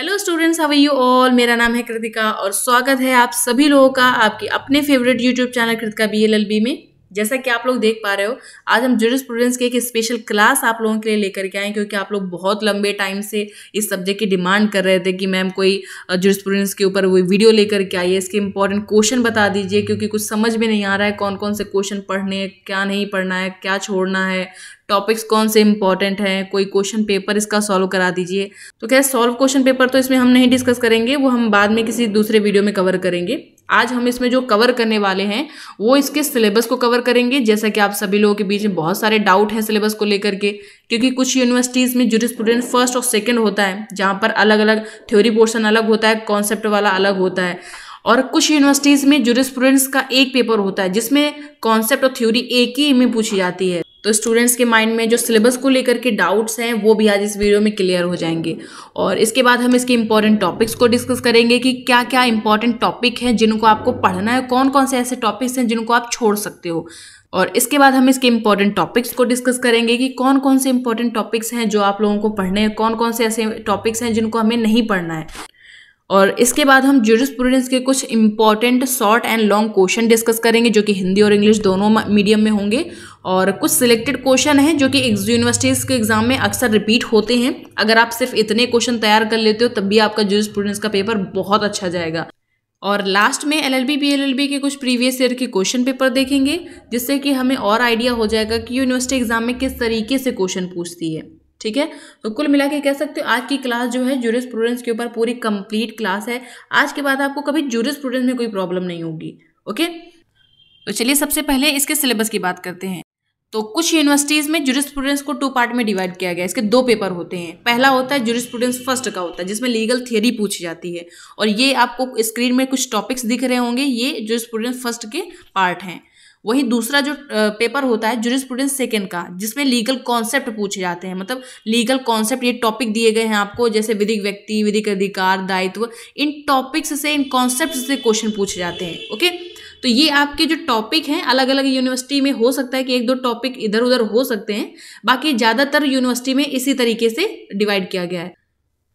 Hello students how you all मेरा नाम है कृतिका और स्वागत है आप सभी लोगों का आपके अपने favourite YouTube channel Kritika B में जैसा कि आप लोग देख पा रहे हो आज हम जूडो स्टूडेंट्स की एक स्पेशल क्लास आप लोगों के लिए लेकर के आए क्योंकि आप लोग बहुत लंबे टाइम से इस सब्जेक्ट की डिमांड कर रहे थे कि मैम कोई जूडो स्टूडेंट्स के ऊपर वो वीडियो लेकर के आइए इसके इंपॉर्टेंट क्वेश्चन बता दीजिए क्योंकि कुछ समझ में नहीं आ रहा है कौन कौन से क्वेश्चन पढ़ने क्या नहीं पढ़ना है क्या छोड़ना है टॉपिक्स कौन से इंपॉर्टेंट हैं कोई क्वेश्चन पेपर इसका सॉल्व करा दीजिए तो क्या सॉल्व क्वेश्चन पेपर तो इसमें हम नहीं डिस्कस करेंगे वो हम बाद में किसी दूसरे वीडियो में कवर करेंगे आज हम इसमें जो कवर करने वाले हैं वो इसके सिलेबस को कवर करेंगे जैसा कि आप सभी लोगों के बीच में बहुत सारे डाउट हैं सिलेबस को लेकर के क्योंकि कुछ यूनिवर्सिटीज़ में जूरिस्प्रूडेंट फर्स्ट और सेकेंड होता है जहाँ पर अलग अलग थ्योरी पोर्शन अलग होता है कॉन्सेप्ट वाला अलग होता है और कुछ यूनिवर्सिटीज़ में जूरिस्प्रूडेंट्स का एक पेपर होता है जिसमें कॉन्सेप्ट और थ्योरी एक ही में पूछी जाती है तो स्टूडेंट्स के माइंड में जो सिलेबस को लेकर के डाउट्स हैं वो भी आज इस वीडियो में क्लियर हो जाएंगे और इसके बाद हम इसके इंपॉर्टेंट टॉपिक्स को डिस्कस करेंगे कि क्या क्या इंपॉर्टेंट टॉपिक हैं जिनको आपको पढ़ना है कौन कौन से ऐसे टॉपिक्स हैं जिनको आप छोड़ सकते हो और इसके बाद हम इसके इम्पॉर्टेंट टॉपिक्स को डिस्कस करेंगे कि कौन कौन से इम्पॉर्टेंट टॉपिक्स हैं जो आप लोगों को पढ़ने हैं कौन कौन से ऐसे टॉपिक्स हैं जिनको हमें नहीं पढ़ना है और इसके बाद हम जूरिस्प्रूडेंस के कुछ important short and long question discuss करेंगे जो कि हिंदी और इंग्लिश दोनों मीडियम में होंगे और कुछ सिलेक्टेड क्वेश्चन हैं जो कि यूनिवर्सिटीज़ के एग्जाम में अक्सर रिपीट होते हैं अगर आप सिर्फ इतने क्वेश्चन तैयार कर लेते हो तब भी आपका जूरिस्प्रूडेंस का पेपर बहुत अच्छा जाएगा और लास्ट में L L B B L L B के कुछ प्रीवियस ईयर के क्वेश्चन पेपर देखेंगे जिससे कि हमें और आइडिया हो जाएगा कि यूनिवर्सिटी एग्ज़ाम में किस तरीके से क्वेश्चन पूछती है ठीक है तो कुल मिला के कह सकते हो आज की क्लास जो है जूरिस प्रूडेंस के ऊपर पूरी कंप्लीट क्लास है आज के बाद आपको कभी जूरिस प्रूडेंस में कोई प्रॉब्लम नहीं होगी ओके तो चलिए सबसे पहले इसके सिलेबस की बात करते हैं तो कुछ यूनिवर्सिटीज़ में प्रूडेंस को टू पार्ट में डिवाइड किया गया इसके दो पेपर होते हैं पहला होता है प्रूडेंस फर्स्ट का होता है जिसमें लीगल थियरी पूछी जाती है और ये आपको स्क्रीन में कुछ टॉपिक्स दिख रहे होंगे ये प्रूडेंस फर्स्ट के पार्ट हैं वहीं दूसरा जो पेपर होता है जूरिस्प्रूडेंस सेकेंड का जिसमें लीगल कॉन्सेप्ट पूछे जाते हैं मतलब लीगल कॉन्सेप्ट ये टॉपिक दिए गए हैं आपको जैसे विधिक व्यक्ति विधिक अधिकार दायित्व इन टॉपिक्स से इन कॉन्सेप्ट से क्वेश्चन पूछे जाते हैं ओके तो ये आपके जो टॉपिक हैं अलग अलग यूनिवर्सिटी में हो सकता है कि एक दो टॉपिक इधर उधर हो सकते हैं बाकी ज़्यादातर यूनिवर्सिटी में इसी तरीके से डिवाइड किया गया है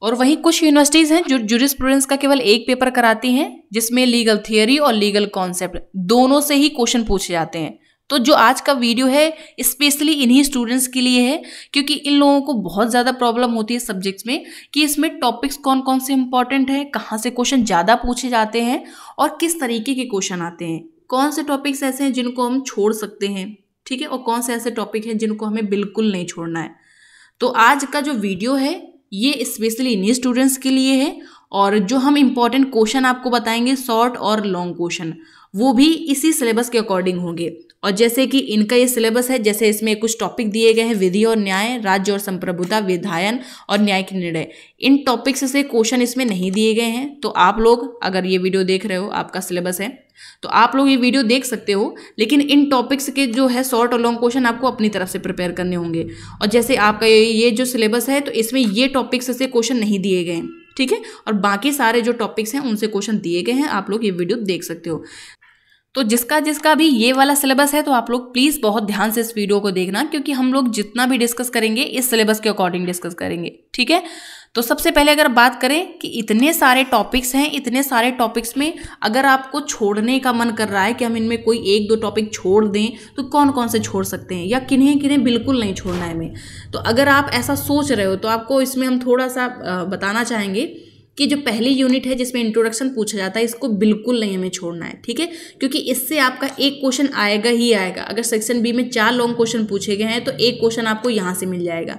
और वहीं कुछ यूनिवर्सिटीज़ हैं जो जूरिस्प्रूडेंस का केवल एक पेपर कराती हैं जिसमें लीगल थियोरी और लीगल कॉन्सेप्ट दोनों से ही क्वेश्चन पूछे जाते हैं तो जो आज का वीडियो है स्पेशली इन्हीं स्टूडेंट्स के लिए है क्योंकि इन लोगों को बहुत ज़्यादा प्रॉब्लम होती है सब्जेक्ट्स में कि इसमें टॉपिक्स कौन कौन से इंपॉर्टेंट हैं कहाँ से क्वेश्चन ज़्यादा पूछे जाते हैं और किस तरीके के क्वेश्चन आते हैं कौन से टॉपिक्स ऐसे हैं जिनको हम छोड़ सकते हैं ठीक है और कौन से ऐसे टॉपिक हैं जिनको हमें बिल्कुल नहीं छोड़ना है तो आज का जो वीडियो है ये स्पेशली इन स्टूडेंट्स के लिए है और जो हम इम्पॉर्टेंट क्वेश्चन आपको बताएंगे शॉर्ट और लॉन्ग क्वेश्चन वो भी इसी सिलेबस के अकॉर्डिंग होंगे और जैसे कि इनका ये सिलेबस है जैसे इसमें कुछ टॉपिक दिए गए हैं विधि और न्याय राज्य और संप्रभुता विधायन और न्यायिक निर्णय इन टॉपिक्स से क्वेश्चन इसमें नहीं दिए गए हैं तो आप लोग अगर ये वीडियो देख रहे हो आपका सिलेबस है तो आप लोग ये वीडियो देख सकते हो लेकिन इन टॉपिक्स के जो है शॉर्ट और लॉन्ग क्वेश्चन आपको अपनी तरफ से प्रिपेयर करने होंगे और जैसे आपका ये जो सिलेबस है तो इसमें ये टॉपिक्स से क्वेश्चन नहीं दिए गए हैं ठीक है और बाकी सारे जो टॉपिक्स हैं उनसे क्वेश्चन दिए गए हैं आप लोग ये वीडियो देख सकते हो तो जिसका जिसका भी ये वाला सिलेबस है तो आप लोग प्लीज़ बहुत ध्यान से इस वीडियो को देखना क्योंकि हम लोग जितना भी डिस्कस करेंगे इस सिलेबस के अकॉर्डिंग डिस्कस करेंगे ठीक है तो सबसे पहले अगर बात करें कि इतने सारे टॉपिक्स हैं इतने सारे टॉपिक्स में अगर आपको छोड़ने का मन कर रहा है कि हम इनमें कोई एक दो टॉपिक छोड़ दें तो कौन कौन से छोड़ सकते हैं या किन्हें किन्हें बिल्कुल नहीं छोड़ना है हमें तो अगर आप ऐसा सोच रहे हो तो आपको इसमें हम थोड़ा सा बताना चाहेंगे कि जो पहली यूनिट है जिसमें इंट्रोडक्शन पूछा जाता है इसको बिल्कुल नहीं हमें छोड़ना है ठीक है क्योंकि इससे आपका एक क्वेश्चन आएगा ही आएगा अगर सेक्शन बी में चार लॉन्ग क्वेश्चन पूछे गए हैं तो एक क्वेश्चन आपको यहाँ से मिल जाएगा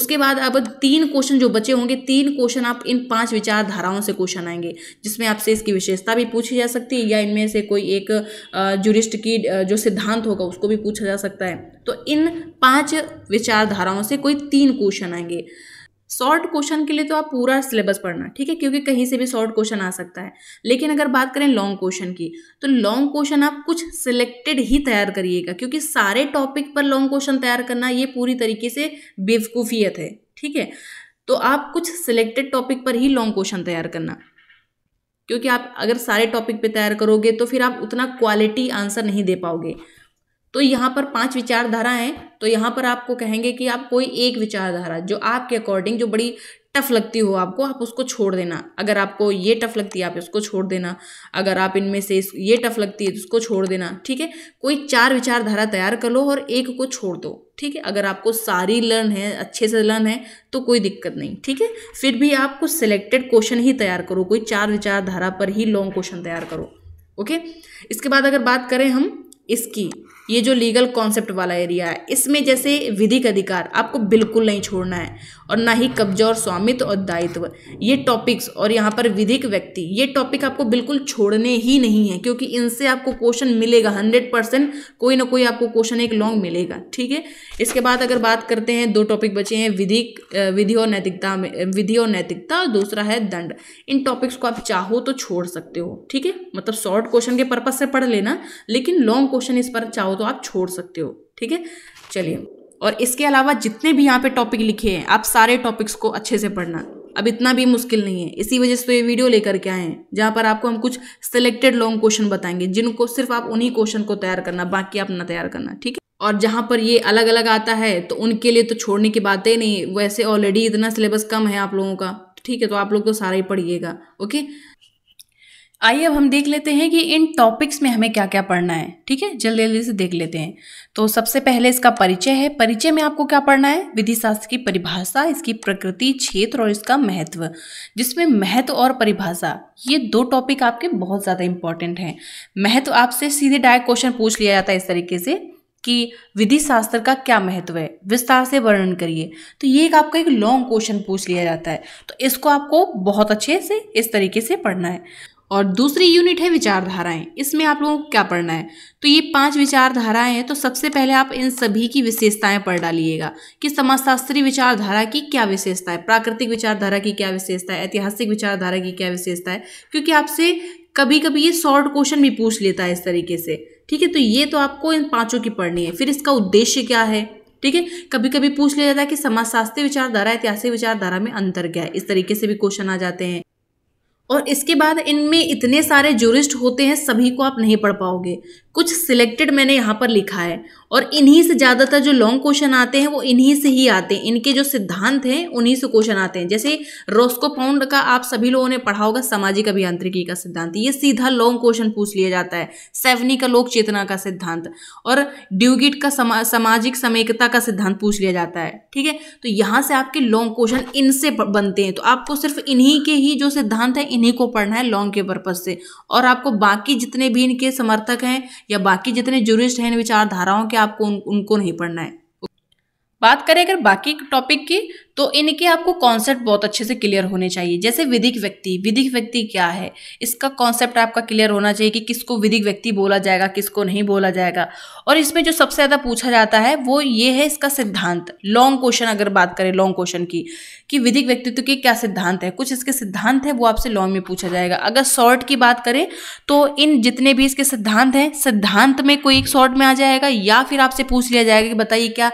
उसके बाद अब तीन क्वेश्चन जो बचे होंगे तीन क्वेश्चन आप इन पाँच विचारधाराओं से क्वेश्चन आएंगे जिसमें आपसे इसकी विशेषता भी पूछी जा सकती है या इनमें से कोई एक जुरिस्ट की जो सिद्धांत होगा उसको भी पूछा जा सकता है तो इन पाँच विचारधाराओं से कोई तीन क्वेश्चन आएंगे शॉर्ट क्वेश्चन के लिए तो आप पूरा सिलेबस पढ़ना ठीक है क्योंकि कहीं से भी शॉर्ट क्वेश्चन आ सकता है लेकिन अगर बात करें लॉन्ग क्वेश्चन की तो लॉन्ग क्वेश्चन आप कुछ सिलेक्टेड ही तैयार करिएगा क्योंकि सारे टॉपिक पर लॉन्ग क्वेश्चन तैयार करना ये पूरी तरीके से बेवकूफ़ियत है ठीक है तो आप कुछ सिलेक्टेड टॉपिक पर ही लॉन्ग क्वेश्चन तैयार करना क्योंकि आप अगर सारे टॉपिक पर तैयार करोगे तो फिर आप उतना क्वालिटी आंसर नहीं दे पाओगे तो यहाँ पर पांच विचारधारा हैं तो यहाँ पर आपको कहेंगे कि आप कोई एक विचारधारा जो आपके अकॉर्डिंग जो बड़ी टफ लगती हो आपको आप उसको छोड़ देना अगर आपको ये टफ लगती है आप उसको छोड़ देना अगर आप इनमें से ये टफ लगती है तो उसको छोड़ देना ठीक है कोई चार विचारधारा तैयार कर लो और एक को छोड़ दो ठीक है अगर आपको सारी लर्न है अच्छे से लर्न है तो कोई दिक्कत नहीं ठीक है फिर भी आपको सिलेक्टेड क्वेश्चन ही तैयार करो कोई चार विचारधारा पर ही लॉन्ग क्वेश्चन तैयार करो ओके इसके बाद अगर बात करें हम इसकी ये जो लीगल कॉन्सेप्ट वाला एरिया है इसमें जैसे विधिक अधिकार आपको बिल्कुल नहीं छोड़ना है और ना ही कब्जा और स्वामित्व और दायित्व ये टॉपिक्स और यहाँ पर विधिक व्यक्ति ये टॉपिक आपको बिल्कुल छोड़ने ही नहीं है क्योंकि इनसे आपको क्वेश्चन मिलेगा हंड्रेड परसेंट कोई ना कोई आपको क्वेश्चन एक लॉन्ग मिलेगा ठीक है इसके बाद अगर बात करते हैं दो टॉपिक बचे हैं विधिक विधि और नैतिकता में विधि और नैतिकता और दूसरा है दंड इन टॉपिक्स को आप चाहो तो छोड़ सकते हो ठीक है मतलब शॉर्ट क्वेश्चन के पर्पज से पढ़ लेना लेकिन लॉन्ग क्वेश्चन इस पर चाहो हो तो आप छोड़ सकते हो ठीक है चलिए और इसके अलावा जितने भी यहाँ पे टॉपिक लिखे हैं आप सारे टॉपिक्स को अच्छे से पढ़ना अब इतना भी मुश्किल नहीं है इसी वजह से तो ये वीडियो लेकर के आए हैं जहाँ पर आपको हम कुछ सिलेक्टेड लॉन्ग क्वेश्चन बताएंगे जिनको सिर्फ आप उन्हीं क्वेश्चन को तैयार करना बाकी आप ना तैयार करना ठीक है और जहाँ पर ये अलग अलग आता है तो उनके लिए तो छोड़ने की बात ही नहीं वैसे ऑलरेडी इतना सिलेबस कम है आप लोगों का ठीक है तो आप लोग तो सारा ही पढ़िएगा ओके आइए अब हम देख लेते हैं कि इन टॉपिक्स में हमें क्या क्या पढ़ना है ठीक है जल्दी जल्दी से देख लेते हैं तो सबसे पहले इसका परिचय है परिचय में आपको क्या पढ़ना है विधि शास्त्र की परिभाषा इसकी प्रकृति क्षेत्र और इसका महत्व जिसमें महत्व और परिभाषा ये दो टॉपिक आपके बहुत ज़्यादा इंपॉर्टेंट हैं महत्व आपसे सीधे डायरेक्ट क्वेश्चन पूछ लिया जाता है इस तरीके से कि विधि शास्त्र का क्या महत्व है विस्तार से वर्णन करिए तो ये एक आपका एक लॉन्ग क्वेश्चन पूछ लिया जाता है तो इसको आपको बहुत अच्छे से इस तरीके से पढ़ना है और दूसरी यूनिट है विचारधाराएं इसमें आप लोगों को क्या पढ़ना है तो ये पांच विचारधाराएं हैं तो सबसे पहले आप इन सभी की विशेषताएं पढ़ डालिएगा कि समाजशास्त्री विचारधारा की क्या विशेषता है प्राकृतिक विचारधारा की क्या विशेषता है ऐतिहासिक विचारधारा की क्या विशेषता है क्योंकि आपसे कभी कभी ये शॉर्ट क्वेश्चन भी पूछ लेता है इस तरीके से ठीक है तो ये तो आपको इन पाँचों की पढ़नी है फिर इसका उद्देश्य क्या है ठीक है कभी कभी पूछ लिया जाता है कि समाजशास्त्रीय विचारधारा ऐतिहासिक विचारधारा में अंतर क्या है इस तरीके से भी क्वेश्चन आ जाते हैं और इसके बाद इनमें इतने सारे जूरिस्ट होते हैं सभी को आप नहीं पढ़ पाओगे कुछ सिलेक्टेड मैंने यहाँ पर लिखा है और इन्हीं से ज़्यादातर जो लॉन्ग क्वेश्चन आते हैं वो इन्हीं से ही आते हैं इनके जो सिद्धांत हैं उन्हीं से क्वेश्चन आते हैं जैसे रोस्को पाउंड का आप सभी लोगों ने पढ़ा होगा सामाजिक अभियांत्रिकी का सिद्धांत ये सीधा लॉन्ग क्वेश्चन पूछ लिया जाता है सेवनी का लोक चेतना का सिद्धांत और ड्यूगिट का समा, सामाजिक समेकता का सिद्धांत पूछ लिया जाता है ठीक है तो यहाँ से आपके लॉन्ग क्वेश्चन इनसे बनते हैं तो आपको सिर्फ इन्हीं के ही जो सिद्धांत है इन्हीं को पढ़ना है लॉन्ग के पर्पज से और आपको बाकी जितने भी इनके समर्थक हैं या बाकी जितने जुरिस्ट हैं इन विचारधाराओं के आपको उन, उनको नहीं पढ़ना है बात करें अगर बाकी टॉपिक की तो इनके आपको कॉन्सेप्ट बहुत अच्छे से क्लियर होने चाहिए जैसे विधिक व्यक्ति विधिक व्यक्ति क्या है इसका कॉन्सेप्ट आपका क्लियर होना चाहिए कि किसको विधिक व्यक्ति बोला जाएगा किसको नहीं बोला जाएगा और इसमें जो सबसे ज़्यादा पूछा जाता है वो ये है इसका सिद्धांत लॉन्ग क्वेश्चन अगर बात करें लॉन्ग क्वेश्चन की कि विधिक व्यक्तित्व के क्या सिद्धांत है कुछ इसके सिद्धांत है वो आपसे लॉन्ग में पूछा जाएगा अगर शॉर्ट की बात करें तो इन जितने भी इसके सिद्धांत हैं सिद्धांत में कोई एक शॉर्ट में आ जाएगा या फिर आपसे पूछ लिया जाएगा कि बताइए क्या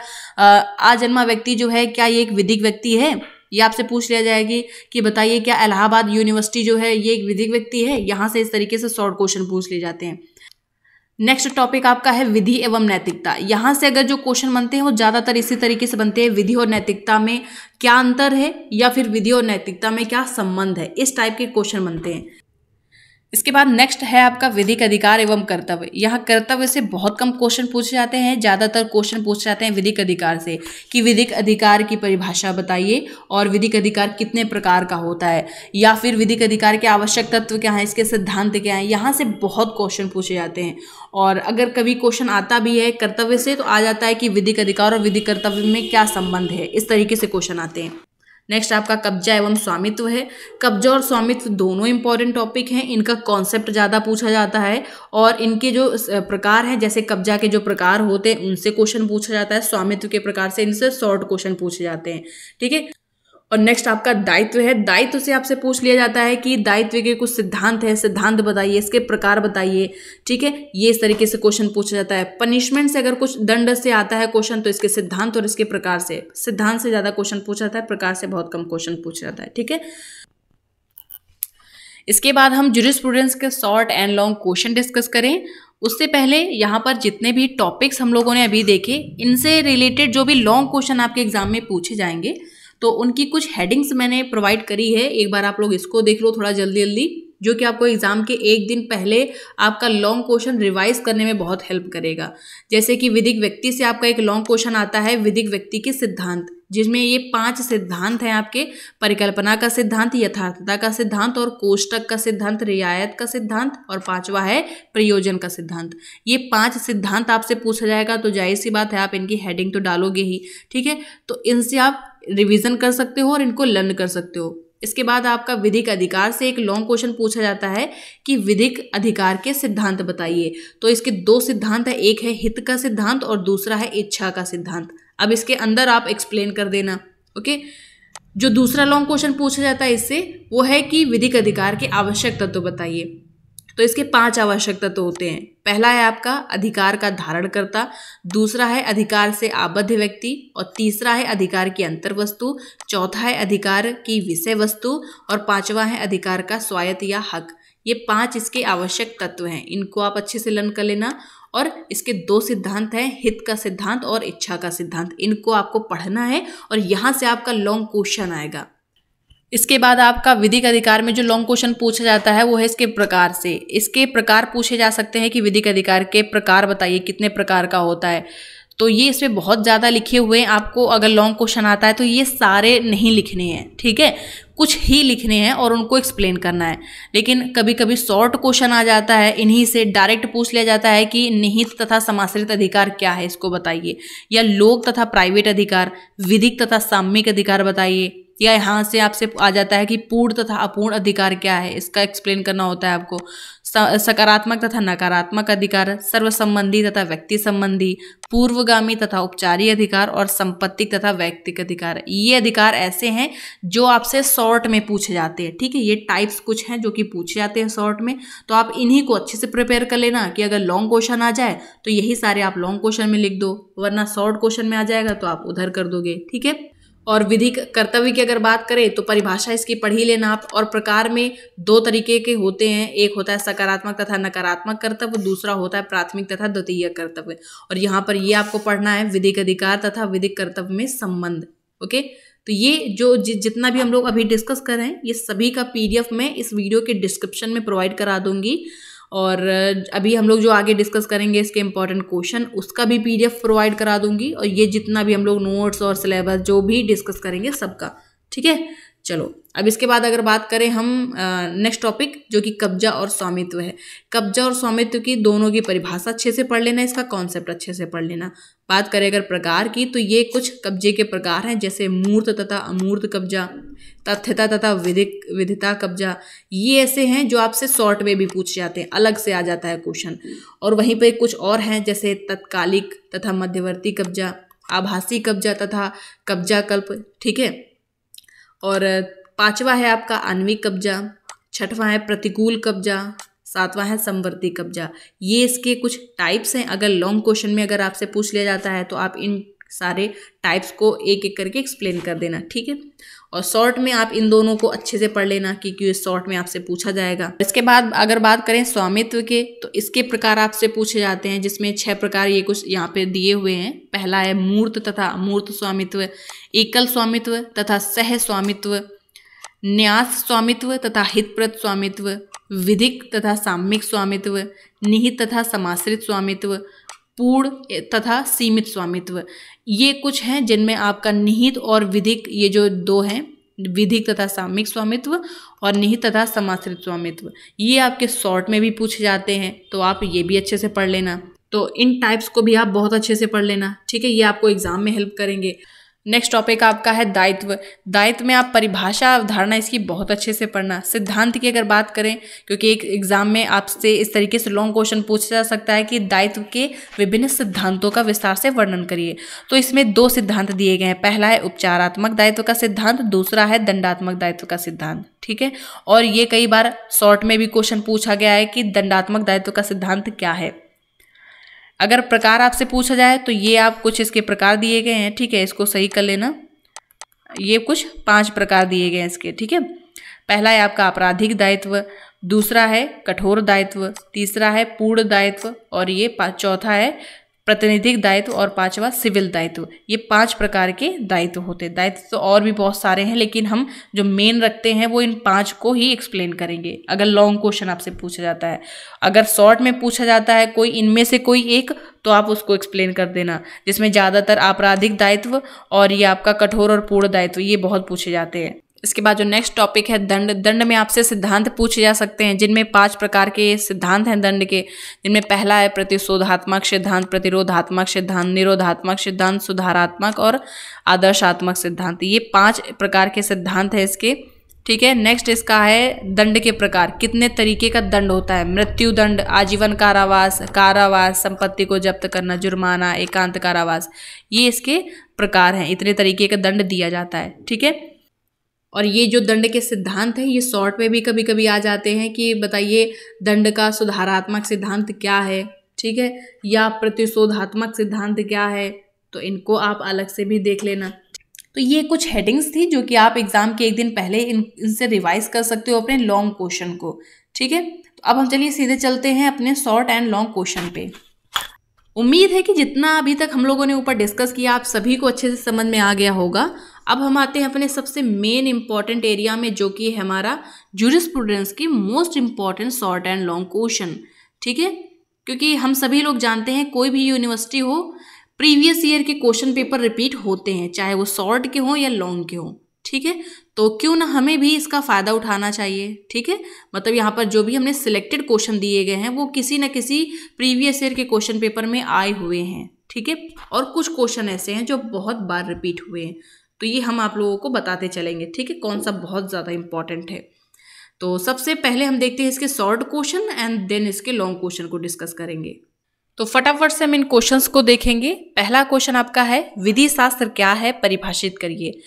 आजन्मा व्यक्ति जो है क्या ये एक विधिक व्यक्ति है ये आपसे पूछ लिया जाएगी कि बताइए क्या इलाहाबाद यूनिवर्सिटी जो है ये एक विधिक व्यक्ति है यहाँ से इस तरीके से शॉर्ट क्वेश्चन पूछ लिए जाते हैं नेक्स्ट टॉपिक आपका है विधि एवं नैतिकता यहाँ से अगर जो क्वेश्चन बनते हैं वो ज़्यादातर इसी तरीके से बनते हैं विधि और नैतिकता में क्या अंतर है या फिर विधि और नैतिकता में क्या संबंध है इस टाइप के क्वेश्चन बनते हैं इसके बाद नेक्स्ट है आपका विधिक अधिकार एवं कर्तव्य यहाँ कर्तव्य से बहुत कम क्वेश्चन पूछे जाते हैं ज़्यादातर क्वेश्चन पूछे जाते हैं विधिक अधिकार से कि विधिक अधिकार की परिभाषा बताइए और विधिक अधिकार कितने प्रकार का होता है या फिर विधिक अधिकार के आवश्यक तत्व क्या हैं इसके सिद्धांत क्या हैं यहाँ से बहुत क्वेश्चन पूछे जाते हैं और अगर कभी क्वेश्चन आता भी है कर्तव्य से तो आ जाता है कि विधिक अधिकार और विधिक कर्तव्य में क्या संबंध है इस तरीके से क्वेश्चन आते हैं नेक्स्ट आपका कब्जा एवं स्वामित्व है कब्जा और स्वामित्व दोनों इंपॉर्टेंट टॉपिक हैं इनका कॉन्सेप्ट ज़्यादा पूछा जाता है और इनके जो प्रकार हैं जैसे कब्जा के जो प्रकार होते हैं उनसे क्वेश्चन पूछा जाता है स्वामित्व के प्रकार से इनसे शॉर्ट क्वेश्चन पूछे जाते हैं ठीक है और नेक्स्ट आपका दायित्व है दायित्व से आपसे पूछ लिया जाता है कि दायित्व के कुछ सिद्धांत है सिद्धांत बताइए इसके प्रकार बताइए ठीक है ये इस तरीके से क्वेश्चन पूछा जाता है पनिशमेंट से अगर कुछ दंड से आता है क्वेश्चन तो इसके सिद्धांत और इसके प्रकार से सिद्धांत से ज़्यादा क्वेश्चन पूछा जाता है प्रकार से बहुत कम क्वेश्चन पूछा जाता है ठीक है इसके बाद हम स्टूडेंट्स के short and long question discuss करें उससे पहले यहाँ पर जितने भी टॉपिक्स हम लोगों ने अभी देखे इनसे रिलेटेड जो भी लॉन्ग क्वेश्चन आपके एग्जाम में पूछे जाएंगे तो उनकी कुछ हेडिंग्स मैंने प्रोवाइड करी है एक बार आप लोग इसको देख लो थोड़ा जल्दी जल्दी जो कि आपको एग्ज़ाम के एक दिन पहले आपका लॉन्ग क्वेश्चन रिवाइज करने में बहुत हेल्प करेगा जैसे कि विधिक व्यक्ति से आपका एक लॉन्ग क्वेश्चन आता है विधिक व्यक्ति के सिद्धांत जिसमें ये पांच सिद्धांत हैं आपके परिकल्पना का सिद्धांत यथार्थता का सिद्धांत और कोष्टक का सिद्धांत रियायत का सिद्धांत और पांचवा है प्रयोजन का सिद्धांत ये पांच सिद्धांत आपसे पूछा जाएगा तो जाहिर सी बात है आप इनकी हेडिंग तो डालोगे ही ठीक है तो इनसे आप रिवीजन कर सकते हो और इनको लर्न कर सकते हो इसके बाद आपका विधिक अधिकार से एक लॉन्ग क्वेश्चन पूछा जाता है कि विधिक अधिकार के सिद्धांत बताइए तो इसके दो सिद्धांत है एक है हित का सिद्धांत और दूसरा है इच्छा का सिद्धांत अब इसके अंदर आप एक्सप्लेन कर देना ओके जो दूसरा लॉन्ग क्वेश्चन पूछा जाता है इससे वो है कि विधिक अधिकार के आवश्यक तत्व तो बताइए तो इसके पांच आवश्यक तत्व तो होते हैं पहला है आपका अधिकार का धारणकर्ता दूसरा है अधिकार से आबद्ध व्यक्ति और तीसरा है अधिकार की अंतर वस्तु चौथा है अधिकार की विषय वस्तु और पांचवा है अधिकार का स्वायत्त या हक ये पांच इसके आवश्यक तत्व हैं इनको आप अच्छे से लर्न कर लेना और इसके दो सिद्धांत हैं हित का सिद्धांत और इच्छा का सिद्धांत इनको आपको पढ़ना है और यहाँ से आपका लॉन्ग क्वेश्चन आएगा इसके बाद आपका विधिक अधिकार में जो लॉन्ग क्वेश्चन पूछा जाता है वो है इसके प्रकार से इसके प्रकार पूछे जा सकते हैं कि विधिक अधिकार के प्रकार बताइए कितने प्रकार का होता है तो ये इसमें बहुत ज़्यादा लिखे हुए हैं आपको अगर लॉन्ग क्वेश्चन आता है तो ये सारे नहीं लिखने हैं ठीक है कुछ ही लिखने हैं और उनको एक्सप्लेन करना है लेकिन कभी कभी शॉर्ट क्वेश्चन आ जाता है इन्हीं से डायरेक्ट पूछ लिया जाता है कि निहित तथा समाश्रित अधिकार क्या है इसको बताइए या लोक तथा प्राइवेट अधिकार विधिक तथा साम्यिक अधिकार बताइए या यहाँ से आपसे आ जाता है कि पूर्ण तथा अपूर्ण अधिकार क्या है इसका एक्सप्लेन करना होता है आपको सकारात्मक तथा नकारात्मक अधिकार सर्वसंबंधी तथा व्यक्ति संबंधी पूर्वगामी तथा उपचारी अधिकार और संपत्ति तथा व्यक्तिक अधिकार ये अधिकार ऐसे हैं जो आपसे शॉर्ट में पूछे जाते हैं ठीक है ये टाइप्स कुछ हैं जो कि पूछे जाते हैं शॉर्ट में तो आप इन्हीं को अच्छे से प्रिपेयर कर लेना कि अगर लॉन्ग क्वेश्चन आ जाए तो यही सारे आप लॉन्ग क्वेश्चन में लिख दो वरना शॉर्ट क्वेश्चन में आ जाएगा तो आप उधर कर दोगे ठीक है और विधिक कर्तव्य की अगर बात करें तो परिभाषा इसकी पढ़ ही लेना आप और प्रकार में दो तरीके के होते हैं एक होता है सकारात्मक तथा नकारात्मक कर्तव्य दूसरा होता है प्राथमिक तथा द्वितीय कर्तव्य और यहाँ पर ये आपको पढ़ना है विधिक अधिकार तथा विधिक कर्तव्य में संबंध ओके तो ये जो जि, जितना भी हम लोग अभी डिस्कस कर रहे हैं ये सभी का पीडीएफ मैं इस वीडियो के डिस्क्रिप्शन में प्रोवाइड करा दूंगी और अभी हम लोग जो आगे डिस्कस करेंगे इसके इम्पॉर्टेंट क्वेश्चन उसका भी पीडीएफ प्रोवाइड करा दूंगी और ये जितना भी हम लोग नोट्स और सिलेबस जो भी डिस्कस करेंगे सबका ठीक है चलो अब इसके बाद अगर बात करें हम नेक्स्ट टॉपिक जो कि कब्जा और स्वामित्व है कब्जा और स्वामित्व की दोनों की परिभाषा अच्छे से पढ़ लेना इसका कॉन्सेप्ट अच्छे से पढ़ लेना बात करें अगर प्रकार की तो ये कुछ कब्जे के प्रकार हैं जैसे मूर्त तथा अमूर्त कब्जा तथ्यता तथा विधिक विधिता कब्जा ये ऐसे हैं जो आपसे शॉर्ट में भी पूछे जाते हैं अलग से आ जाता है क्वेश्चन और वहीं पर कुछ और हैं जैसे तत्कालिक तथा मध्यवर्ती कब्जा आभासी कब्जा तथा कब्जा कल्प ठीक है और पांचवा है आपका आण्विक कब्जा छठवां है प्रतिकूल कब्जा सातवां है समवर्ती कब्जा ये इसके कुछ टाइप्स हैं अगर लॉन्ग क्वेश्चन में अगर आपसे पूछ लिया जाता है तो आप इन सारे टाइप्स को एक एक करके एक्सप्लेन कर देना ठीक है और शॉर्ट में आप इन दोनों को अच्छे से पढ़ लेना क्योंकि शॉर्ट में आपसे पूछा जाएगा इसके बाद अगर बात करें स्वामित्व के तो इसके प्रकार आपसे पूछे जाते हैं जिसमें छह प्रकार ये कुछ यहाँ पे दिए हुए हैं पहला है मूर्त तथा अमूर्त स्वामित्व एकल स्वामित्व तथा सह स्वामित्व न्यास स्वामित्व तथा हितप्रद स्वामित्व विधिक तथा साम्यिक स्वामित्व निहित तथा समाश्रित स्वामित्व पूर्ण तथा सीमित स्वामित्व ये कुछ हैं जिनमें आपका निहित और विधिक ये जो दो हैं विधिक तथा सामिक स्वामित्व और निहित तथा समाश्रित स्वामित्व ये आपके शॉर्ट में भी पूछे जाते हैं तो आप ये भी अच्छे से पढ़ लेना तो इन टाइप्स को भी आप बहुत अच्छे से पढ़ लेना ठीक है ये आपको एग्ज़ाम में हेल्प करेंगे नेक्स्ट टॉपिक आपका है दायित्व दायित्व में आप परिभाषा अवधारणा इसकी बहुत अच्छे से पढ़ना सिद्धांत की अगर बात करें क्योंकि एक एग्जाम में आपसे इस तरीके से लॉन्ग क्वेश्चन पूछा जा सकता है कि दायित्व के विभिन्न सिद्धांतों का विस्तार से वर्णन करिए तो इसमें दो सिद्धांत दिए गए हैं पहला है उपचारात्मक दायित्व का सिद्धांत दूसरा है दंडात्मक दायित्व का सिद्धांत ठीक है और ये कई बार शॉर्ट में भी क्वेश्चन पूछा गया है कि दंडात्मक दायित्व का सिद्धांत क्या है अगर प्रकार आपसे पूछा जाए तो ये आप कुछ इसके प्रकार दिए गए हैं ठीक है इसको सही कर लेना ये कुछ पांच प्रकार दिए गए हैं इसके ठीक है पहला है आपका आपराधिक दायित्व दूसरा है कठोर दायित्व तीसरा है पूर्ण दायित्व और ये चौथा है प्रतिनिधिक दायित्व और पांचवा सिविल दायित्व ये पांच प्रकार के दायित्व होते हैं दायित्व तो और भी बहुत सारे हैं लेकिन हम जो मेन रखते हैं वो इन पांच को ही एक्सप्लेन करेंगे अगर लॉन्ग क्वेश्चन आपसे पूछा जाता है अगर शॉर्ट में पूछा जाता है कोई इनमें से कोई एक तो आप उसको एक्सप्लेन कर देना जिसमें ज़्यादातर आपराधिक दायित्व और ये आपका कठोर और पूर्ण दायित्व ये बहुत पूछे जाते हैं इसके बाद जो नेक्स्ट टॉपिक है दंड दंड में आपसे सिद्धांत पूछे जा सकते हैं जिनमें पांच प्रकार के सिद्धांत हैं दंड के जिनमें पहला है प्रतिशोधात्मक सिद्धांत प्रतिरोधात्मक सिद्धांत निरोधात्मक सिद्धांत सुधारात्मक और आदर्शात्मक सिद्धांत ये पांच प्रकार के सिद्धांत हैं इसके ठीक है नेक्स्ट इसका है दंड के प्रकार कितने तरीके का दंड होता है मृत्यु दंड आजीवन कारावास कारावास संपत्ति को जब्त करना जुर्माना एकांत कारावास ये इसके प्रकार हैं इतने तरीके का दंड दिया जाता है ठीक है और ये जो दंड के सिद्धांत हैं ये शॉर्ट में भी कभी कभी आ जाते हैं कि बताइए दंड का सुधारात्मक सिद्धांत क्या है ठीक है या प्रतिशोधात्मक सिद्धांत क्या है तो इनको आप अलग से भी देख लेना तो ये कुछ हेडिंग्स थी जो कि आप एग्ज़ाम के एक दिन पहले इन इनसे रिवाइज कर सकते हो अपने लॉन्ग क्वेश्चन को ठीक है तो अब हम चलिए सीधे चलते हैं अपने शॉर्ट एंड लॉन्ग क्वेश्चन पे उम्मीद है कि जितना अभी तक हम लोगों ने ऊपर डिस्कस किया आप सभी को अच्छे से समझ में आ गया होगा अब हम आते हैं अपने सबसे मेन इम्पॉर्टेंट एरिया में जो कि हमारा जूरिस्प्रूडेंस की most important short and long question ठीक है क्योंकि हम सभी लोग जानते हैं कोई भी यूनिवर्सिटी हो प्रीवियस ईयर के क्वेश्चन पेपर रिपीट होते हैं चाहे वो शॉर्ट के हों या लॉन्ग के हों ठीक है तो क्यों ना हमें भी इसका फ़ायदा उठाना चाहिए ठीक है मतलब यहाँ पर जो भी हमने सिलेक्टेड क्वेश्चन दिए गए हैं वो किसी न किसी प्रीवियस ईयर के क्वेश्चन पेपर में आए हुए हैं ठीक है और कुछ क्वेश्चन ऐसे हैं जो बहुत बार रिपीट हुए हैं तो ये हम आप लोगों को बताते चलेंगे ठीक है कौन सा बहुत ज़्यादा इंपॉर्टेंट है तो सबसे पहले हम देखते हैं इसके शॉर्ट क्वेश्चन एंड देन इसके लॉन्ग क्वेश्चन को डिस्कस करेंगे तो फटाफट से हम इन क्वेश्चंस को देखेंगे पहला क्वेश्चन आपका है विधि शास्त्र क्या है परिभाषित करिए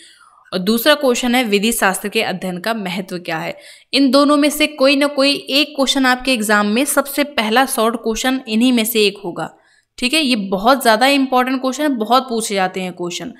और दूसरा क्वेश्चन है विधि शास्त्र के अध्ययन का महत्व क्या है इन दोनों में से कोई ना कोई एक क्वेश्चन आपके एग्जाम में सबसे पहला शॉर्ट क्वेश्चन इन्हीं में से एक होगा ठीक है ये बहुत ज़्यादा इंपॉर्टेंट क्वेश्चन है बहुत पूछे जाते हैं क्वेश्चन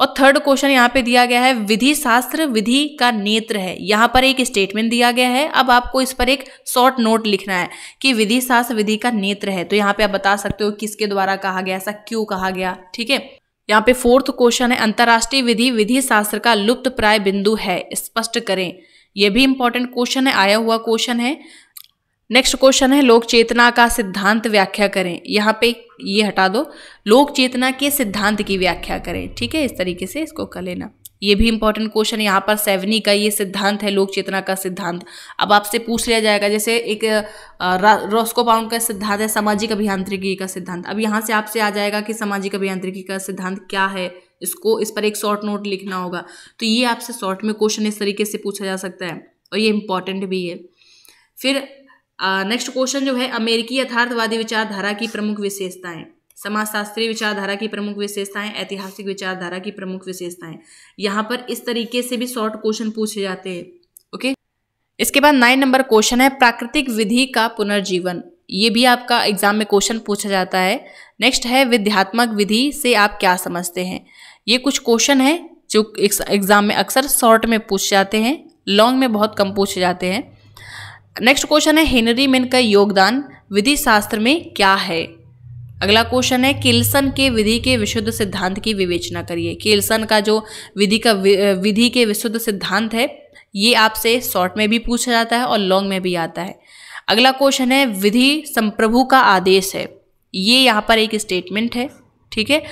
और थर्ड क्वेश्चन यहाँ पे दिया गया है विधि शास्त्र विधि का नेत्र है यहाँ पर एक स्टेटमेंट दिया गया है अब आपको इस पर एक शॉर्ट नोट लिखना है कि विधि शास्त्र विधि का नेत्र है तो यहाँ पे आप बता सकते हो किसके द्वारा कहा गया ऐसा क्यों कहा गया ठीक है यहाँ पे फोर्थ क्वेश्चन है अंतर्राष्ट्रीय विधि विधि शास्त्र का लुप्त प्राय बिंदु है स्पष्ट करें यह भी इंपॉर्टेंट क्वेश्चन है आया हुआ क्वेश्चन है नेक्स्ट क्वेश्चन है लोक चेतना का सिद्धांत व्याख्या करें यहाँ पे ये हटा दो लोक चेतना के सिद्धांत की व्याख्या करें ठीक है इस तरीके से इसको कर लेना ये भी इंपॉर्टेंट क्वेश्चन यहाँ पर सेवनी का ये सिद्धांत है लोक चेतना का सिद्धांत अब आपसे पूछ लिया जाएगा जैसे एक रोस्को पाउंड का सिद्धांत है सामाजिक अभियांत्रिकी का सिद्धांत अब यहाँ से आपसे आ जाएगा कि सामाजिक अभियांत्रिकी का सिद्धांत क्या है इसको इस पर एक शॉर्ट नोट लिखना होगा तो ये आपसे शॉर्ट में क्वेश्चन इस तरीके से पूछा जा सकता है और ये इम्पॉर्टेंट भी है फिर नेक्स्ट क्वेश्चन जो है अमेरिकी यथार्थवादी विचारधारा की प्रमुख विशेषताएं समाजशास्त्रीय विचारधारा की प्रमुख विशेषताएं ऐतिहासिक विचारधारा की प्रमुख विशेषताएं यहाँ पर इस तरीके से भी शॉर्ट क्वेश्चन पूछे जाते हैं ओके इसके बाद नाइन नंबर क्वेश्चन है प्राकृतिक विधि का पुनर्जीवन ये भी आपका एग्जाम में क्वेश्चन पूछा जाता है नेक्स्ट है विध्यात्मक विधि से आप क्या समझते हैं ये कुछ क्वेश्चन है जो एग्जाम में अक्सर शॉर्ट में पूछ जाते हैं लॉन्ग में बहुत कम पूछे जाते हैं नेक्स्ट क्वेश्चन है हेनरी मेन का योगदान विधि शास्त्र में क्या है अगला क्वेश्चन है किल्सन के विधि के विशुद्ध सिद्धांत की विवेचना करिए किल्सन का जो विधि का विधि के विशुद्ध सिद्धांत है ये आपसे शॉर्ट में भी पूछा जाता है और लॉन्ग में भी आता है अगला क्वेश्चन है विधि संप्रभु का आदेश है ये यहाँ पर एक स्टेटमेंट है ठीक है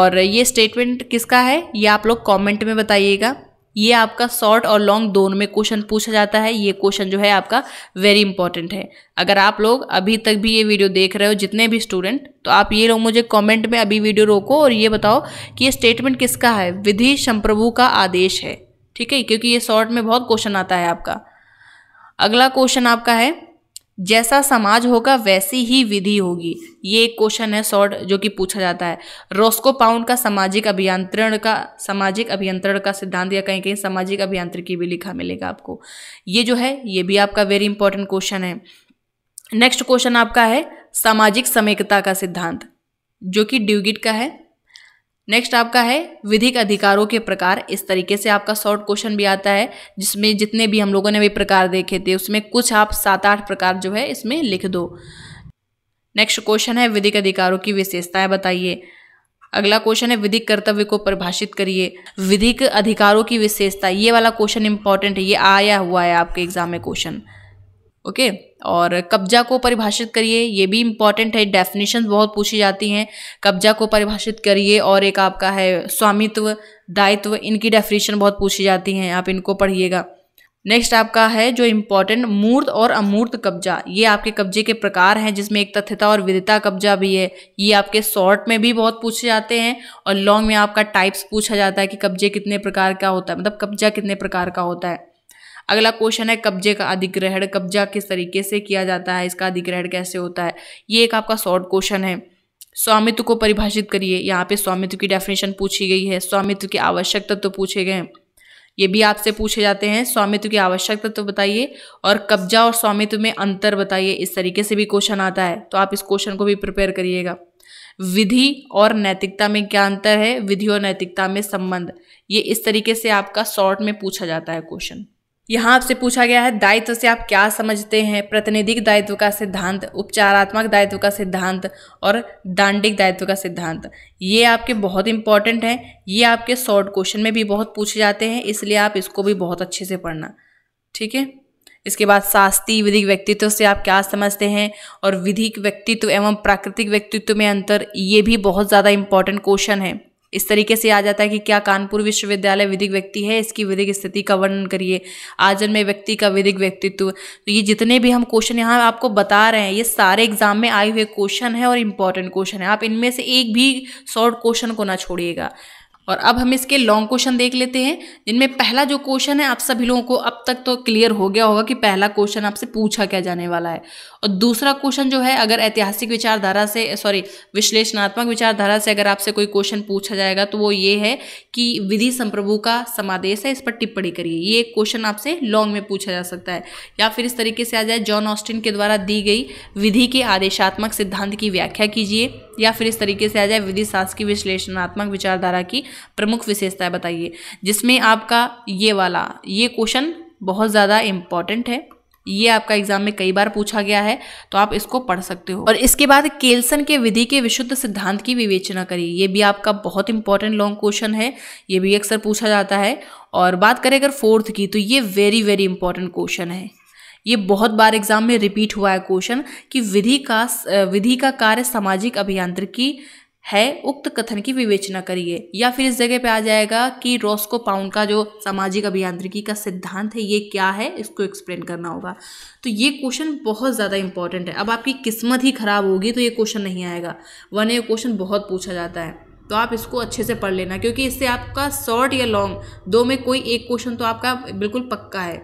और ये स्टेटमेंट किसका है ये आप लोग कमेंट में बताइएगा ये आपका शॉर्ट और लॉन्ग दोनों में क्वेश्चन पूछा जाता है ये क्वेश्चन जो है आपका वेरी इंपॉर्टेंट है अगर आप लोग अभी तक भी ये वीडियो देख रहे हो जितने भी स्टूडेंट तो आप ये लोग मुझे कमेंट में अभी वीडियो रोको और ये बताओ कि ये स्टेटमेंट किसका है विधि संप्रभु का आदेश है ठीक है क्योंकि ये शॉर्ट में बहुत क्वेश्चन आता है आपका अगला क्वेश्चन आपका है जैसा समाज होगा वैसी ही विधि होगी ये एक क्वेश्चन है शॉर्ट जो कि पूछा जाता है रोस्को पाउंड का सामाजिक अभियंत्रण का सामाजिक अभियंत्रण का सिद्धांत या कहीं कहीं सामाजिक अभियांत्रिकी भी लिखा मिलेगा आपको ये जो है ये भी आपका वेरी इंपॉर्टेंट क्वेश्चन है नेक्स्ट क्वेश्चन आपका है सामाजिक समेकता का सिद्धांत जो कि ड्यूगिट का है नेक्स्ट आपका है विधिक अधिकारों के प्रकार इस तरीके से आपका शॉर्ट क्वेश्चन भी आता है जिसमें जितने भी हम लोगों ने भी प्रकार देखे थे उसमें कुछ आप सात आठ प्रकार जो है इसमें लिख दो नेक्स्ट क्वेश्चन है विधिक अधिकारों की विशेषताएं बताइए अगला क्वेश्चन है विधिक कर्तव्य को परिभाषित करिए विधिक अधिकारों की विशेषता ये वाला क्वेश्चन इंपॉर्टेंट है ये आया हुआ है आपके एग्जाम में क्वेश्चन ओके okay? और कब्जा को परिभाषित करिए ये भी इम्पॉर्टेंट है डेफिनेशन बहुत पूछी जाती हैं कब्जा को परिभाषित करिए और एक आपका है स्वामित्व दायित्व इनकी डेफिनेशन बहुत पूछी जाती हैं आप इनको पढ़िएगा नेक्स्ट आपका है जो इम्पॉर्टेंट मूर्त और अमूर्त कब्जा ये आपके कब्जे के प्रकार हैं जिसमें एक तथ्यता और विधिता कब्जा भी है ये आपके शॉर्ट में भी बहुत पूछे जाते हैं और लॉन्ग में आपका टाइप्स पूछा जाता है कि कब्जे कितने प्रकार का होता है मतलब कब्जा कितने प्रकार का होता है अगला क्वेश्चन है कब्जे का अधिग्रहण कब्जा किस तरीके से किया जाता है इसका अधिग्रहण कैसे होता है ये एक आपका शॉर्ट क्वेश्चन है स्वामित्व को परिभाषित करिए यहाँ पे स्वामित्व की डेफिनेशन पूछी गई है स्वामित्व के आवश्यक तत्व तो पूछे गए हैं ये भी आपसे पूछे जाते हैं स्वामित्व की तत्व तो बताइए और कब्जा और स्वामित्व में अंतर बताइए इस तरीके से भी क्वेश्चन आता है तो आप इस क्वेश्चन को भी प्रिपेयर करिएगा विधि और नैतिकता में क्या अंतर है विधि और नैतिकता में संबंध ये इस तरीके से आपका शॉर्ट में पूछा जाता है क्वेश्चन यहाँ आपसे पूछा गया है दायित्व से आप क्या समझते हैं प्रतिनिधिक दायित्व का सिद्धांत उपचारात्मक दायित्व का सिद्धांत और दांडिक दायित्व का सिद्धांत ये आपके बहुत इंपॉर्टेंट हैं ये आपके शॉर्ट क्वेश्चन में भी बहुत पूछे जाते हैं इसलिए आप इसको भी बहुत अच्छे से पढ़ना ठीक है इसके बाद शास्त्रीय विधिक व्यक्तित्व से आप क्या समझते हैं और विधिक व्यक्तित्व एवं प्राकृतिक व्यक्तित्व में अंतर ये भी बहुत ज़्यादा इंपॉर्टेंट क्वेश्चन है इस तरीके से आ जाता है कि क्या कानपुर विश्वविद्यालय विधिक व्यक्ति है इसकी विधिक स्थिति का वर्णन करिए में व्यक्ति का विधिक व्यक्तित्व तो ये जितने भी हम क्वेश्चन यहाँ आपको बता रहे हैं ये सारे एग्जाम में आए हुए क्वेश्चन है और इम्पॉर्टेंट क्वेश्चन है आप इनमें से एक भी शॉर्ट क्वेश्चन को ना छोड़िएगा और अब हम इसके लॉन्ग क्वेश्चन देख लेते हैं जिनमें पहला जो क्वेश्चन है आप सभी लोगों को अब तक तो क्लियर हो गया होगा कि पहला क्वेश्चन आपसे पूछा क्या जाने वाला है और दूसरा क्वेश्चन जो है अगर ऐतिहासिक विचारधारा से सॉरी विश्लेषणात्मक विचारधारा से अगर आपसे कोई क्वेश्चन पूछा जाएगा तो वो ये है कि विधि संप्रभु का समादेश है इस पर टिप्पणी करिए ये क्वेश्चन आपसे लॉन्ग में पूछा जा सकता है या फिर इस तरीके से आ जाए जॉन ऑस्टिन के द्वारा दी गई विधि के आदेशात्मक सिद्धांत की व्याख्या कीजिए या फिर इस तरीके से आ जाए विधि शास्त्र की विश्लेषणात्मक विचारधारा की प्रमुख विशेषताएं बताइए जिसमें आपका ये वाला ये क्वेश्चन बहुत ज़्यादा इम्पॉर्टेंट है ये आपका एग्जाम में कई बार पूछा गया है तो आप इसको पढ़ सकते हो और इसके बाद केल्सन के विधि के विशुद्ध सिद्धांत की विवेचना करिए ये भी आपका बहुत इंपॉर्टेंट लॉन्ग क्वेश्चन है ये भी अक्सर पूछा जाता है और बात करें अगर फोर्थ की तो ये वेरी वेरी इंपॉर्टेंट क्वेश्चन है ये बहुत बार एग्जाम में रिपीट हुआ है क्वेश्चन कि विधि का विधि का कार्य सामाजिक अभियांत्रिकी है उक्त कथन की विवेचना करिए या फिर इस जगह पे आ जाएगा कि रोस्को पाउंड का जो सामाजिक अभियांत्रिकी का सिद्धांत है ये क्या है इसको एक्सप्लेन करना होगा तो ये क्वेश्चन बहुत ज़्यादा इंपॉर्टेंट है अब आपकी किस्मत ही ख़राब होगी तो ये क्वेश्चन नहीं आएगा वन ये क्वेश्चन बहुत पूछा जाता है तो आप इसको अच्छे से पढ़ लेना क्योंकि इससे आपका शॉर्ट या लॉन्ग दो में कोई एक क्वेश्चन तो आपका बिल्कुल पक्का है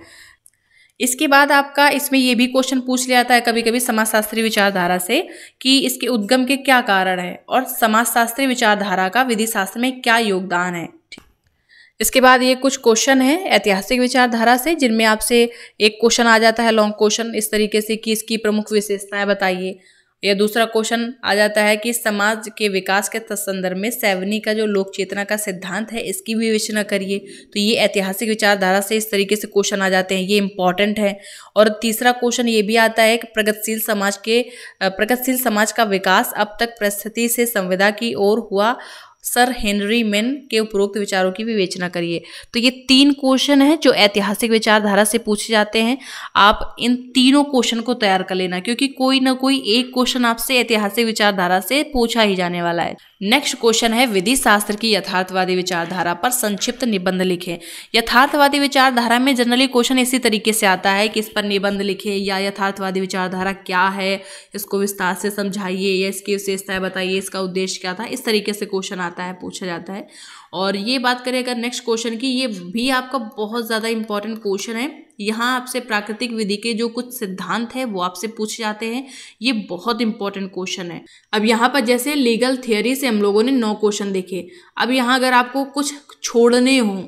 इसके बाद आपका इसमें यह भी क्वेश्चन पूछ लिया जाता है कभी कभी समाजशास्त्री विचारधारा से कि इसके उद्गम के क्या कारण है और समाजशास्त्री विचारधारा का विधि शास्त्र में क्या योगदान है इसके बाद ये कुछ क्वेश्चन है ऐतिहासिक विचारधारा से जिनमें आपसे एक क्वेश्चन आ जाता है लॉन्ग क्वेश्चन इस तरीके से कि इसकी प्रमुख विशेषताएं बताइए या दूसरा क्वेश्चन आ जाता है कि समाज के विकास के संदर्भ में सैवनी का जो लोक चेतना का सिद्धांत है इसकी भी विवेचना करिए तो ये ऐतिहासिक विचारधारा से इस तरीके से क्वेश्चन आ जाते हैं ये इंपॉर्टेंट है और तीसरा क्वेश्चन ये भी आता है कि प्रगतिशील समाज के प्रगतिशील समाज का विकास अब तक परिस्थिति से संविदा की ओर हुआ सर हेनरी मेन के उपरोक्त विचारों की विवेचना करिए तो ये तीन क्वेश्चन हैं जो ऐतिहासिक विचारधारा से पूछे जाते हैं आप इन तीनों क्वेश्चन को तैयार कर लेना क्योंकि कोई ना कोई एक क्वेश्चन आपसे ऐतिहासिक विचारधारा से पूछा ही जाने वाला है नेक्स्ट क्वेश्चन है विधि शास्त्र की यथार्थवादी विचारधारा पर संक्षिप्त निबंध लिखें यथार्थवादी विचारधारा में जनरली क्वेश्चन इसी तरीके से आता है कि इस पर निबंध लिखें या यथार्थवादी विचारधारा क्या है इसको विस्तार से समझाइए या इसकी विशेषताएं बताइए इसका उद्देश्य क्या था इस तरीके से क्वेश्चन आता है पूछा जाता है और ये बात करें अगर नेक्स्ट क्वेश्चन की ये भी आपका बहुत ज़्यादा इंपॉर्टेंट क्वेश्चन है यहाँ आपसे प्राकृतिक विधि के जो कुछ सिद्धांत है वो आपसे पूछे जाते हैं ये बहुत इंपॉर्टेंट क्वेश्चन है अब यहाँ पर जैसे लीगल थियोरी से हम लोगों ने नौ क्वेश्चन देखे अब यहाँ अगर आपको कुछ छोड़ने हों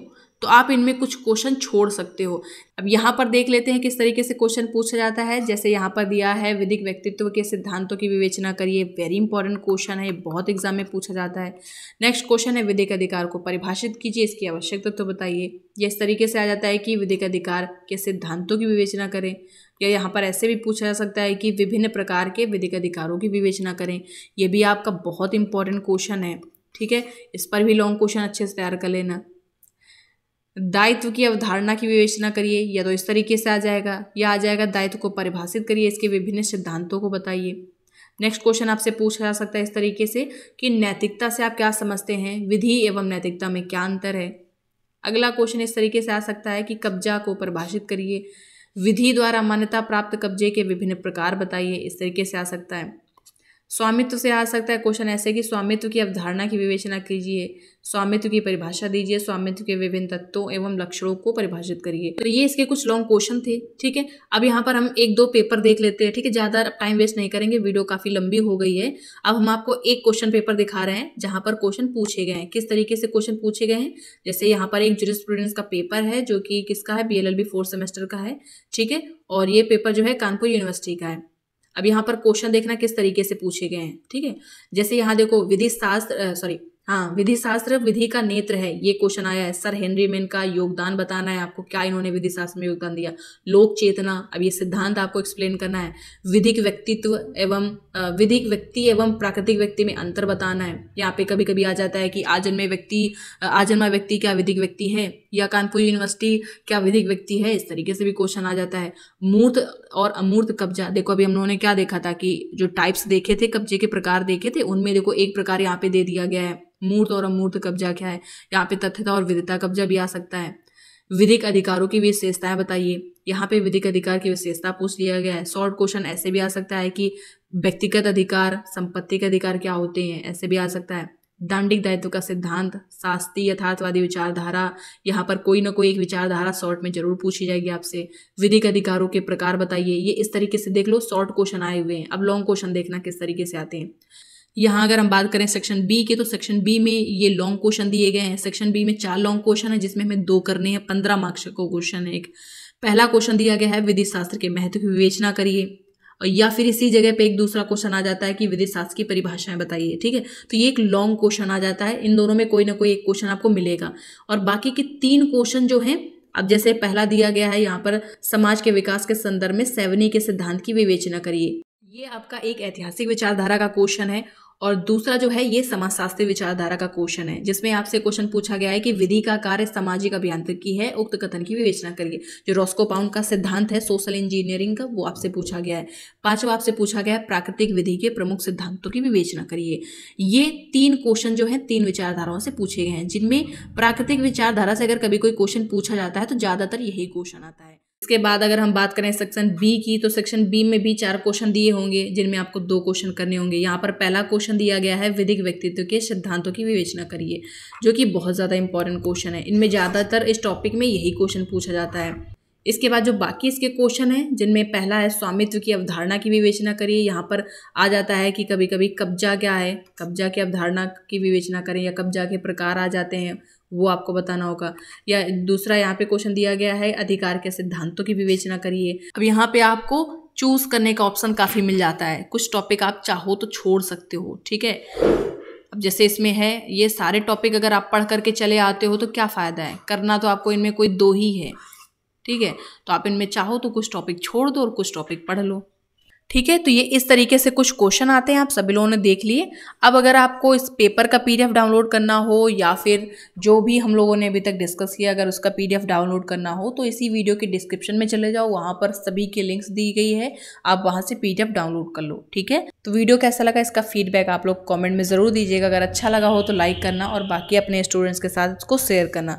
तो आप इनमें कुछ क्वेश्चन छोड़ सकते हो अब यहाँ पर देख लेते हैं किस तरीके से क्वेश्चन पूछा जाता है जैसे यहाँ पर दिया है विधिक व्यक्तित्व के सिद्धांतों की विवेचना करिए वेरी इंपॉर्टेंट क्वेश्चन है बहुत एग्जाम में पूछा जाता है नेक्स्ट क्वेश्चन है विधिक अधिकार को परिभाषित कीजिए इसकी आवश्यक तत्व तो बताइए या इस तरीके से आ जाता है कि विधिक अधिकार के सिद्धांतों की विवेचना करें या यहाँ पर ऐसे भी पूछा जा सकता है कि विभिन्न प्रकार के विधिक अधिकारों की विवेचना करें यह भी आपका बहुत इंपॉर्टेंट क्वेश्चन है ठीक है इस पर भी लॉन्ग क्वेश्चन अच्छे से तैयार कर लेना दायित्व की अवधारणा की विवेचना करिए या तो इस तरीके से आ जाएगा या आ जाएगा दायित्व को परिभाषित करिए इसके विभिन्न सिद्धांतों को बताइए नेक्स्ट क्वेश्चन आपसे पूछा जा सकता है इस तरीके से कि नैतिकता से आप क्या समझते हैं विधि एवं नैतिकता में क्या अंतर है अगला क्वेश्चन इस तरीके से आ सकता है कि कब्जा को परिभाषित करिए विधि द्वारा मान्यता प्राप्त कब्जे के विभिन्न प्रकार बताइए इस तरीके से आ सकता है स्वामित्व से आ सकता है क्वेश्चन ऐसे कि स्वामित्व की अवधारणा की विवेचना कीजिए स्वामित्व की परिभाषा दीजिए स्वामित्व के विभिन्न तत्वों एवं लक्षणों को परिभाषित करिए तो ये इसके कुछ लॉन्ग क्वेश्चन थे ठीक है अब यहाँ पर हम एक दो पेपर देख लेते हैं ठीक है ज़्यादा टाइम वेस्ट नहीं करेंगे वीडियो काफ़ी लंबी हो गई है अब हम आपको एक क्वेश्चन पेपर दिखा रहे हैं जहाँ पर क्वेश्चन पूछे गए हैं किस तरीके से क्वेश्चन पूछे गए हैं जैसे यहाँ पर एक जुरिस्प्रूडेंस का पेपर है जो कि किसका है बी एल फोर्थ सेमेस्टर का है ठीक है और ये पेपर जो है कानपुर यूनिवर्सिटी का है अब यहाँ पर क्वेश्चन देखना किस तरीके से पूछे गए हैं ठीक है जैसे यहाँ देखो विधि शास्त्र सॉरी हाँ विधि शास्त्र विधि का नेत्र है ये क्वेश्चन आया है सर हेनरी मेन का योगदान बताना है आपको क्या इन्होंने विधि शास्त्र में योगदान दिया लोक चेतना अब ये सिद्धांत आपको एक्सप्लेन करना है विधिक व्यक्तित्व एवं विधिक व्यक्ति एवं प्राकृतिक व्यक्ति में अंतर बताना है यहाँ पे कभी कभी आ जाता है कि आजन्मे व्यक्ति आजन्मा व्यक्ति क्या विधिक व्यक्ति है या कानपुर यूनिवर्सिटी क्या विधिक व्यक्ति है इस तरीके से भी क्वेश्चन आ जाता है मूर्त और अमूर्त कब्जा देखो अभी हम लोगों ने क्या देखा था कि जो टाइप्स देखे थे कब्जे के प्रकार देखे थे उनमें देखो एक प्रकार यहाँ पे दे दिया गया है मूर्त और अमूर्त कब्जा क्या है यहाँ पे तथ्यता और विधिता कब्जा भी आ सकता है विधिक अधिकारों की विशेषताएं बताइए यहाँ पे विधिक अधिकार की विशेषता पूछ लिया गया है शॉर्ट क्वेश्चन ऐसे भी आ सकता है कि व्यक्तिगत अधिकार संपत्ति के अधिकार क्या होते हैं ऐसे भी आ सकता है दांडिक दायित्व का सिद्धांत शास्त्री यथार्थवादी विचारधारा यहाँ पर कोई ना कोई एक विचारधारा शॉर्ट में जरूर पूछी जाएगी आपसे विधिक अधिकारों के प्रकार बताइए ये इस तरीके से देख लो शॉर्ट क्वेश्चन आए हुए हैं अब लॉन्ग क्वेश्चन देखना किस तरीके से आते हैं यहाँ अगर हम बात करें सेक्शन बी के तो सेक्शन बी में ये लॉन्ग क्वेश्चन दिए गए हैं सेक्शन बी में चार लॉन्ग क्वेश्चन है जिसमें हमें दो करने हैं पंद्रह मार्क्स का क्वेश्चन है एक पहला क्वेश्चन दिया गया है विधि शास्त्र के महत्व की विवेचना करिए या फिर इसी जगह पे एक दूसरा क्वेश्चन आ जाता है कि विधि शास्त्र की परिभाषाएं बताइए ठीक है तो ये एक लॉन्ग क्वेश्चन आ जाता है इन दोनों में कोई ना कोई एक क्वेश्चन आपको मिलेगा और बाकी के तीन क्वेश्चन जो हैं अब जैसे पहला दिया गया है यहाँ पर समाज के विकास के संदर्भ में सेवनी के सिद्धांत की विवेचना करिए ये आपका एक ऐतिहासिक विचारधारा का क्वेश्चन है और दूसरा जो है ये समाजशास्त्रीय विचारधारा का क्वेश्चन है जिसमें आपसे क्वेश्चन पूछा गया है कि विधि का कार्य सामाजिक अभियांत्रिकी है उक्त कथन की विवेचना करिए जो रॉस्को पाउंड का सिद्धांत है सोशल इंजीनियरिंग का वो आपसे पूछा गया है पांचवा आपसे पूछा गया है प्राकृतिक विधि के प्रमुख सिद्धांतों की विवेचना करिए ये तीन क्वेश्चन जो है तीन विचारधाराओं से पूछे गए हैं जिनमें प्राकृतिक विचारधारा से अगर कभी कोई क्वेश्चन पूछा जाता है तो ज़्यादातर यही क्वेश्चन आता है इसके बाद अगर हम बात करें सेक्शन बी की तो सेक्शन बी में भी चार क्वेश्चन दिए होंगे जिनमें आपको दो क्वेश्चन करने होंगे यहाँ पर पहला क्वेश्चन दिया गया है विधिक व्यक्तित्व के सिद्धांतों की विवेचना करिए जो कि बहुत ज़्यादा इंपॉर्टेंट क्वेश्चन है इनमें ज़्यादातर इस टॉपिक में यही क्वेश्चन पूछा जाता है इसके बाद जो बाकी इसके क्वेश्चन हैं जिनमें पहला है स्वामित्व की अवधारणा की विवेचना करिए यहाँ पर आ जाता है कि कभी कभी कब्जा क्या है कब्जा की अवधारणा की विवेचना करें या कब्जा के प्रकार आ जाते हैं वो आपको बताना होगा या दूसरा यहाँ पे क्वेश्चन दिया गया है अधिकार के सिद्धांतों की विवेचना करिए अब यहाँ पे आपको चूज करने का ऑप्शन काफ़ी मिल जाता है कुछ टॉपिक आप चाहो तो छोड़ सकते हो ठीक है अब जैसे इसमें है ये सारे टॉपिक अगर आप पढ़ करके चले आते हो तो क्या फ़ायदा है करना तो आपको इनमें कोई दो ही है ठीक है तो आप इनमें चाहो तो कुछ टॉपिक छोड़ दो और कुछ टॉपिक पढ़ लो ठीक है तो ये इस तरीके से कुछ क्वेश्चन आते हैं आप सभी लोगों ने देख लिए अब अगर आपको इस पेपर का पीडीएफ डाउनलोड करना हो या फिर जो भी हम लोगों ने अभी तक डिस्कस किया अगर उसका पीडीएफ डाउनलोड करना हो तो इसी वीडियो के डिस्क्रिप्शन में चले जाओ वहाँ पर सभी के लिंक्स दी गई है आप वहाँ से पी डाउनलोड कर लो ठीक है तो वीडियो कैसा लगा इसका फीडबैक आप लोग कॉमेंट में ज़रूर दीजिएगा अगर अच्छा लगा हो तो लाइक करना और बाकी अपने स्टूडेंट्स के साथ उसको शेयर करना